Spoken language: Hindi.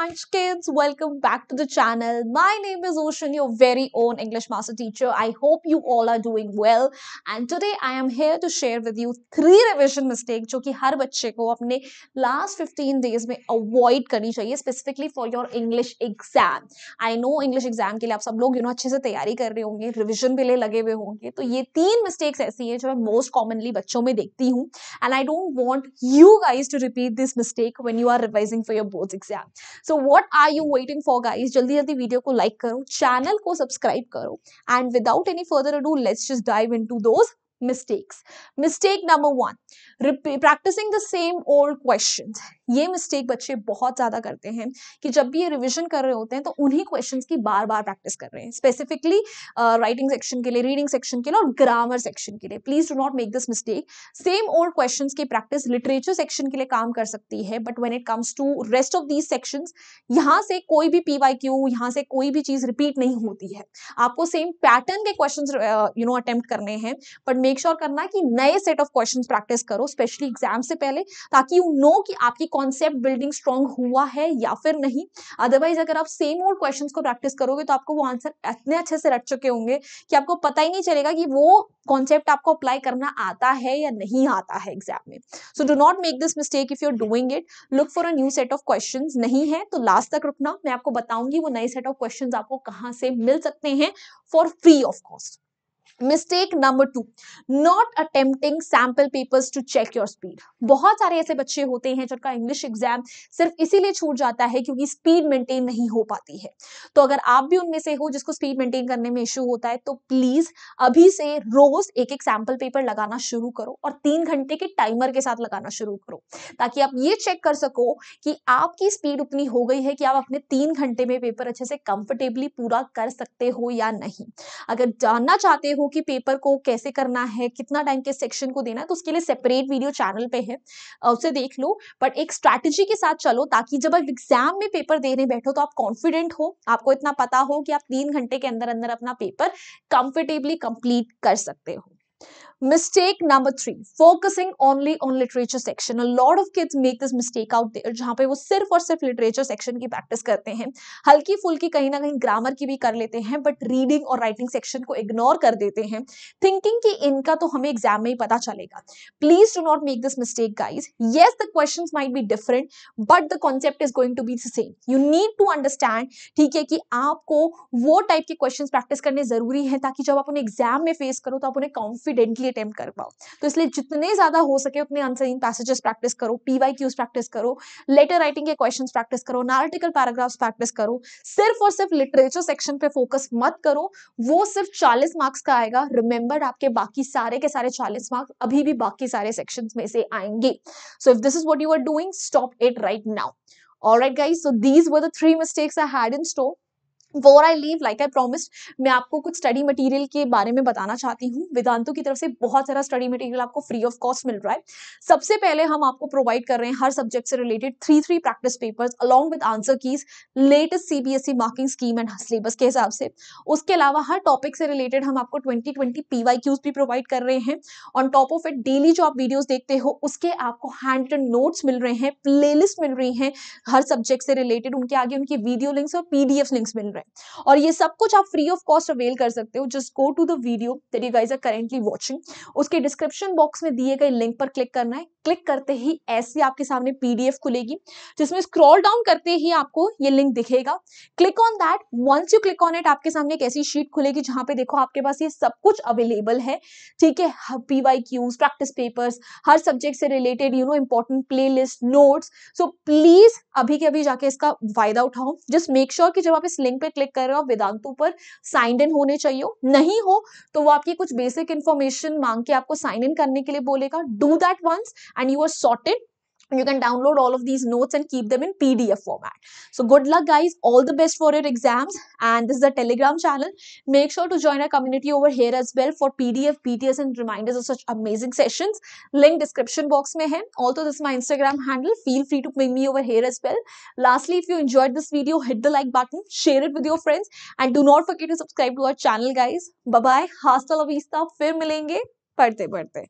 much kids welcome back to the channel my name is ocean your very own english master teacher i hope you all are doing well and today i am here to share with you three revision mistakes jo ki har bacche ko apne last 15 days mein avoid karni chahiye specifically for your english exam i know english exam ke liye aap sab log you know acche se taiyari kar rahe honge revision के लिए lage hue honge to ye teen mistakes aisi hai jo main most commonly बच्चों mein dekhti hu and i don't want you guys to repeat this mistake when you are revising for your boards exam so what are you waiting for guys जल्दी जल्दी वीडियो को लाइक करो चैनल को सब्सक्राइब करो and without any further do let's just dive into those mistakes mistake number one practicing the same old questions ये मिस्टेक बच्चे बहुत ज़्यादा करते हैं कि जब भी ये रिविजन कर रहे होते हैं तो उन्हीं क्वेश्चन की बार बार प्रैक्टिस कर रहे हैं स्पेसिफिकली राइटिंग सेक्शन के लिए रीडिंग सेक्शन के लिए और ग्रामर सेक्शन के लिए please do not make this mistake same old question की प्रैक्टिस लिटरेचर सेक्शन के लिए काम कर सकती है but when it comes to rest of these section यहाँ से कोई भी पी वाई क्यू यहाँ से कोई भी चीज़ रिपीट नहीं होती है आपको सेम पैटर्न के क्वेश्चन यू नो अटेम्प्ट करने हैं बट मेक श्योर करना कि नए सेट ऑफ क्वेश्चन प्रैक्टिस करो स्पेशली एग्जाम से पहले ताकि यू नो कि आपकी कॉन्सेप्ट बिल्डिंग स्ट्रांग हुआ है या फिर नहीं अदरवाइज अगर आप सेम और क्वेश्चन को प्रैक्टिस करोगे तो आपको वो आंसर इतने अच्छे से रट चुके होंगे कि आपको पता ही नहीं चलेगा कि वो कॉन्सेप्ट आपको अप्लाई करना आता है या नहीं आता है एग्जाम में so do not make this mistake if you are doing it look for a new set of question नहीं है तो लास्ट तक रुकना मैं आपको बताऊंगी वो नए सेट ऑफ क्वेश्चन आपको कहाँ से मिल सकते हैं for free of cost mistake number two not attempting sample papers to check your speed बहुत सारे ऐसे बच्चे होते हैं जिनका इंग्लिश एग्जाम सिर्फ इसीलिए छूट जाता है क्योंकि स्पीड मेंटेन नहीं हो पाती है तो अगर आप भी उनमें से हो जिसको स्पीड मेंटेन करने में इश्यू होता है तो प्लीज अभी से रोज एक एक सैम्पल पेपर लगाना शुरू करो और तीन घंटे के टाइमर के साथ लगाना शुरू करो ताकि आप ये चेक कर सको कि आपकी स्पीड उतनी हो गई है कि आप अपने तीन घंटे में पेपर अच्छे से कंफर्टेबली पूरा कर सकते हो या नहीं अगर जानना चाहते हो कि पेपर को कैसे करना है कितना टाइम के सेक्शन को देना है तो उसके लिए सेपरेट वीडियो चैनल पे है उसे देख लो बट एक स्ट्रैटेजी के साथ चलो ताकि जब आप एग्जाम में पेपर देने बैठो तो आप कॉन्फिडेंट हो आपको इतना पता हो कि आप तीन घंटे के अंदर अंदर अपना पेपर कंफर्टेबली कंप्लीट कर सकते हो mistake number three focusing only on literature section a lot of kids make this mistake out there जहाँ पे वो सिर्फ और सिर्फ literature section की practice करते हैं हल्की फुल्की कहीं ना कहीं grammar की भी कर लेते हैं but reading और writing section को ignore कर देते हैं thinking कि इनका तो हमें exam में ही पता चलेगा please do not make this mistake guys yes the questions might be different but the concept is going to be the same you need to understand ठीक है कि आपको वो type के questions practice करने जरूरी है ताकि जब आप उन्हें exam में face करो तो आप उन्हें confidently भी अटेम्प्ट कर पाओ तो इसलिए जितने ज्यादा हो सके उतने आंसरिंग पैसेजेस प्रैक्टिस करो पीवाई क्यूज प्रैक्टिस करो लेटर राइटिंग के क्वेश्चन प्रैक्टिस करो नार्टिकल पैराग्राफ्स प्रैक्टिस करो सिर्फ और सिर्फ लिटरेचर सेक्शन पे फोकस मत करो वो सिर्फ चालीस मार्क्स का आएगा रिमेंबर्ड आपके बाकी सारे के सारे चालीस मार्क्स अभी भी बाकी सारे सेक्शन में से आएंगे so if this is what you are doing stop it right now All right, guys, so these were the three mistakes I had in store. Before I leave like I promised मैं आपको कुछ स्टडी मटेरियल के बारे में बताना चाहती हूँ वेदांतों की तरफ से बहुत सारा स्टडी मटेरियल आपको फ्री ऑफ कॉस्ट मिल रहा है सबसे पहले हम आपको प्रोवाइड कर रहे हैं हर सब्जेक्ट से related three three practice papers along with answer keys latest CBSE marking scheme and syllabus के हिसाब से उसके अलावा हर टॉपिक से रिलेटेड हम आपको twenty twenty P Y Qs भी प्रोवाइड कर रहे हैं on top of it daily जो आप वीडियोज देखते हो उसके आपको हैंड रिटन नोट्स मिल रहे हैं प्ले लिस्ट मिल रही है हर सब्जेक्ट से रिलेटेड उनके आगे उनकी वीडियो लिंक्स और पीडीएफ लिंक्स मिल रहे हैं रहे हैं और ये सब कुछ आप फ्री ऑफ कॉस्ट अवेल कर सकते हो just go to the video that you guys are currently watching उसके डिस्क्रिप्शन बॉक्स में दिए गए लिंक पर क्लिक करना है क्लिक करते ही ऐसे आपके सामने पीडीएफ खुलेगी जिसमें स्क्रॉल डाउन करते ही आपको ये लिंक दिखेगा click on that once you click on it आपके सामने एक ऐसी शीट खुलेगी जहां पे देखो आपके पास ये सब कुछ अवेलेबल है ठीक है पीवाई क्यूज प्रैक्टिस पेपर्स हर सब्जेक्ट से related you know important playlist note so please अभी के अभी जाके इसका फायदा उठाओ जस्ट मेक श्योर कि जब आप इस लिंक पे क्लिक कर रहे हो वेदांतों पर साइन इन होने चाहिए नहीं हो तो वो आपकी कुछ बेसिक इन्फॉर्मेशन मांग के आपको साइन इन करने के लिए बोलेगा do that once and you are sorted you can download all of these notes and keep them in pdf format so good luck guys all the best for your exams and this is the telegram channel make sure to join our community over here as well for pdf pts and reminders of such amazing sessions link description box mein hai also this is my instagram handle feel free to ping me over here as well lastly if you enjoyed this video hit the like button share it with your friends and do not forget to subscribe to our channel guys bye bye hasta la vista fir milenge padhte padhte